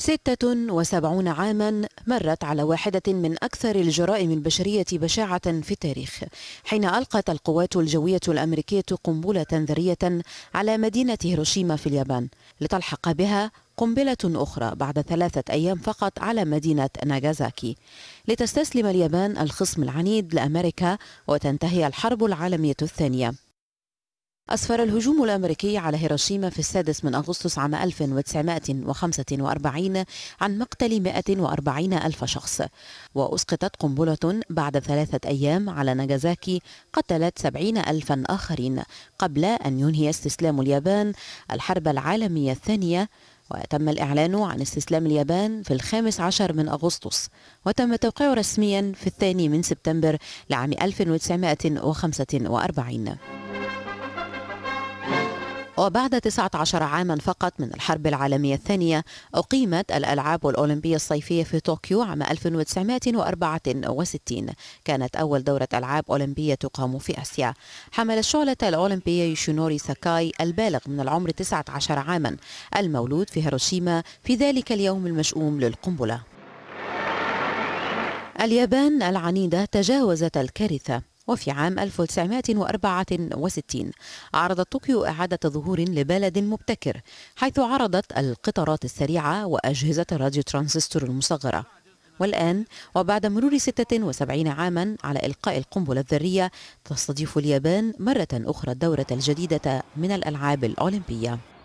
76 عاما مرت على واحدة من أكثر الجرائم البشرية بشاعة في التاريخ حين ألقت القوات الجوية الأمريكية قنبلة ذرية على مدينة هيروشيما في اليابان لتلحق بها قنبلة أخرى بعد ثلاثة أيام فقط على مدينة ناغازاكي لتستسلم اليابان الخصم العنيد لأمريكا وتنتهي الحرب العالمية الثانية أسفر الهجوم الأمريكي على هيروشيما في السادس من أغسطس عام 1945 عن مقتل 140 ألف شخص وأسقطت قنبلة بعد ثلاثة أيام على ناجازاكي قتلت 70 ألفا آخرين قبل أن ينهي استسلام اليابان الحرب العالمية الثانية وتم الإعلان عن استسلام اليابان في الخامس عشر من أغسطس وتم التوقيع رسميا في الثاني من سبتمبر لعام 1945 وبعد 19 عاما فقط من الحرب العالمية الثانية أقيمت الألعاب الأولمبية الصيفية في طوكيو عام 1964 كانت أول دورة ألعاب أولمبية تقام في آسيا حمل الشعلة الأولمبية يوشينوري ساكاي البالغ من العمر 19 عاما المولود في هيروشيما في ذلك اليوم المشؤوم للقنبلة اليابان العنيدة تجاوزت الكارثة وفي عام 1964 عرضت طوكيو إعادة ظهور لبلد مبتكر حيث عرضت القطارات السريعة وأجهزة الراديو ترانزستور المصغرة والآن وبعد مرور 76 عاما على إلقاء القنبلة الذرية تستضيف اليابان مرة أخرى الدورة الجديدة من الألعاب الأولمبية